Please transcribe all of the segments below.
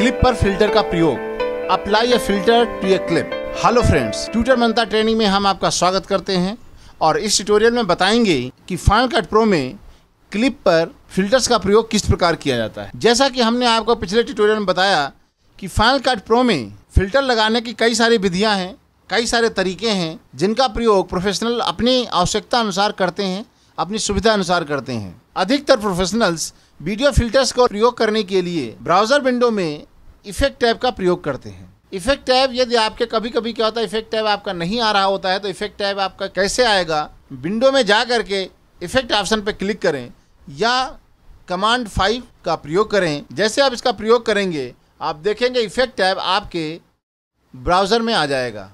clip पर filter का प्रयोग apply a filter to a clip hello friends tutor मनता ट्रेनिंग में हम आपका स्वागत करते हैं और इस ट्यूटोरियल में बताएंगे कि फाइनल कट प्रो में क्लिप पर फिल्टर्स का प्रयोग किस प्रकार किया जाता है जैसा कि हमने आपको पिछले ट्यूटोरियल में बताया कि फाइनल कट प्रो में फिल्टर लगाने की कई सारी विधियाँ हैं कई सारे तरीके हैं जिनका प्रयोग प्रोफेशनल अपनी आवश्यकता अनुसार करते हैं अपनी सुविधा अनुसार करते हैं अधिकतर प्रोफेशनल्स वीडियो फिल्टर्स का प्रयोग करने के लिए ब्राउजर विंडो में इफेक्ट टैब का प्रयोग करते हैं इफेक्ट टैब यदि आपके कभी कभी क्या होता है इफेक्ट टैब आपका नहीं आ रहा होता है तो इफेक्ट टैब आपका कैसे आएगा विंडो में जा करके इफेक्ट ऑप्शन पर क्लिक करें या कमांड फाइव का प्रयोग करें जैसे आप इसका प्रयोग करेंगे आप देखेंगे इफेक्ट टैब आपके ब्राउज़र में आ जाएगा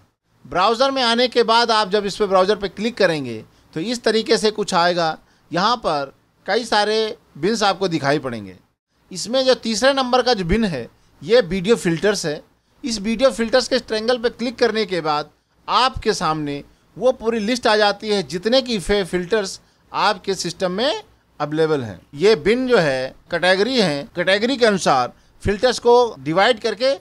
ब्राउज़र में आने के बाद आप जब इस पर ब्राउज़र पर क्लिक करेंगे तो इस तरीके से कुछ आएगा यहाँ पर कई सारे बिन्स आपको दिखाई पड़ेंगे इसमें जो तीसरे नंबर का जो बिन है ये वीडियो फिल्टर्स है इस वीडियो फिल्टर्स के ट्रेंगल पर क्लिक करने के बाद आपके सामने वो पूरी लिस्ट आ जाती है जितने की फिल्टर्स आपके सिस्टम में अवेलेबल हैं ये बिन जो है कैटेगरी हैं कैटेगरी के अनुसार फिल्टर्स को डिवाइड करके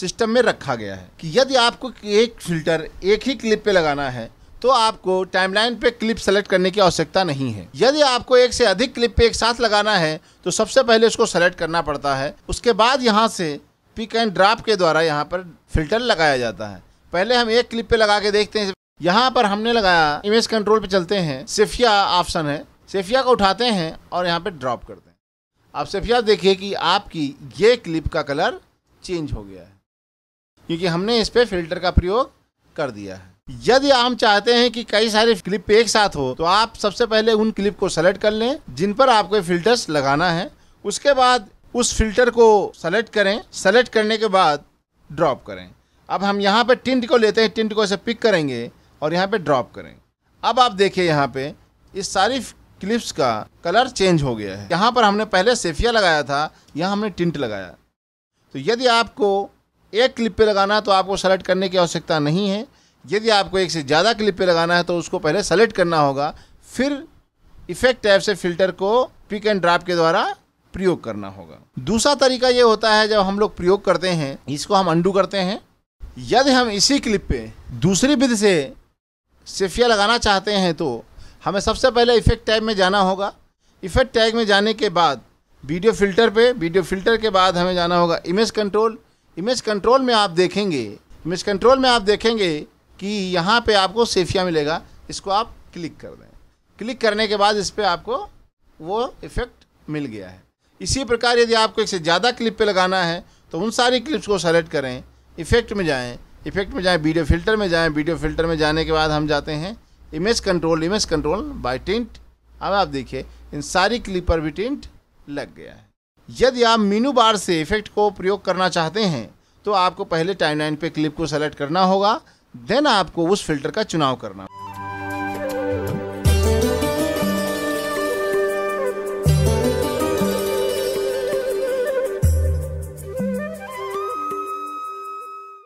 सिस्टम में रखा गया है कि यदि आपको एक फिल्टर एक ही क्लिप पे लगाना है तो आपको टाइमलाइन पे क्लिप सेलेक्ट करने की आवश्यकता नहीं है यदि आपको एक से अधिक क्लिप पे एक साथ लगाना है तो सबसे पहले उसको सेलेक्ट करना पड़ता है उसके बाद यहाँ से पिक एंड ड्राप के द्वारा यहाँ पर फिल्टर लगाया जाता है पहले हम एक क्लिप पे लगा के देखते हैं यहाँ पर हमने लगाया इमेज कंट्रोल पे चलते हैं सेफिया ऑप्शन है सेफिया को उठाते हैं और यहाँ पे ड्रॉप करते हैं आप सेफिया देखिए कि आपकी ये क्लिप का कलर चेंज हो गया है क्योंकि हमने इस पर फिल्टर का प्रयोग कर दिया है यदि हम चाहते हैं कि कई सारे क्लिप एक साथ हो तो आप सबसे पहले उन क्लिप को सेलेक्ट कर लें जिन पर आपको फिल्टर्स लगाना है उसके बाद उस फिल्टर को सेलेक्ट करें सेलेक्ट करने के बाद ड्रॉप करें अब हम यहाँ पर टिंट को लेते हैं टिंट को ऐसे पिक करेंगे और यहाँ पर ड्रॉप करें अब आप देखिए यहाँ पे इस सारी क्लिप्स का कलर चेंज हो गया है यहाँ पर हमने पहले सेफिया लगाया था यहाँ हमने टिंट लगाया तो यदि आपको एक क्लिप पे लगाना तो आपको सेलेक्ट करने की आवश्यकता नहीं है यदि आपको एक से ज़्यादा क्लिप पे लगाना है तो उसको पहले सेलेक्ट करना होगा फिर इफेक्ट टैब से फिल्टर को पिक एंड ड्राप के द्वारा प्रयोग करना होगा दूसरा तरीका ये होता है जब हम लोग प्रयोग करते हैं इसको हम अंडू करते हैं यदि हम इसी क्लिप पे दूसरी विधि से सेफिया लगाना चाहते हैं तो हमें सबसे पहले इफेक्ट टैग में जाना होगा इफेक्ट टैग में जाने के बाद वीडियो फिल्टर पे वीडियो फिल्टर के बाद हमें जाना होगा इमेज कंट्रोल इमेज कंट्रोल में आप देखेंगे इमेज कंट्रोल में आप देखेंगे कि यहाँ पे आपको सेफिया मिलेगा इसको आप क्लिक कर दें क्लिक करने के बाद इस पर आपको वो इफ़ेक्ट मिल गया है इसी प्रकार यदि आपको एक से ज़्यादा क्लिप पे लगाना है तो उन सारी क्लिप्स को सेलेक्ट करें इफ़ेक्ट में जाएं इफ़ेक्ट में जाएं वीडियो फिल्टर में जाएं वीडियो फिल्टर में जाने के बाद हम जाते हैं image control image control by tint अब आप देखिए इन सारी क्लिप पर भी टेंट लग गया है यदि आप मीनू बार से इफ़ेक्ट को प्रयोग करना चाहते हैं तो आपको पहले लाइन पे क्लिप को सेलेक्ट करना होगा देन आपको उस फिल्टर का चुनाव करना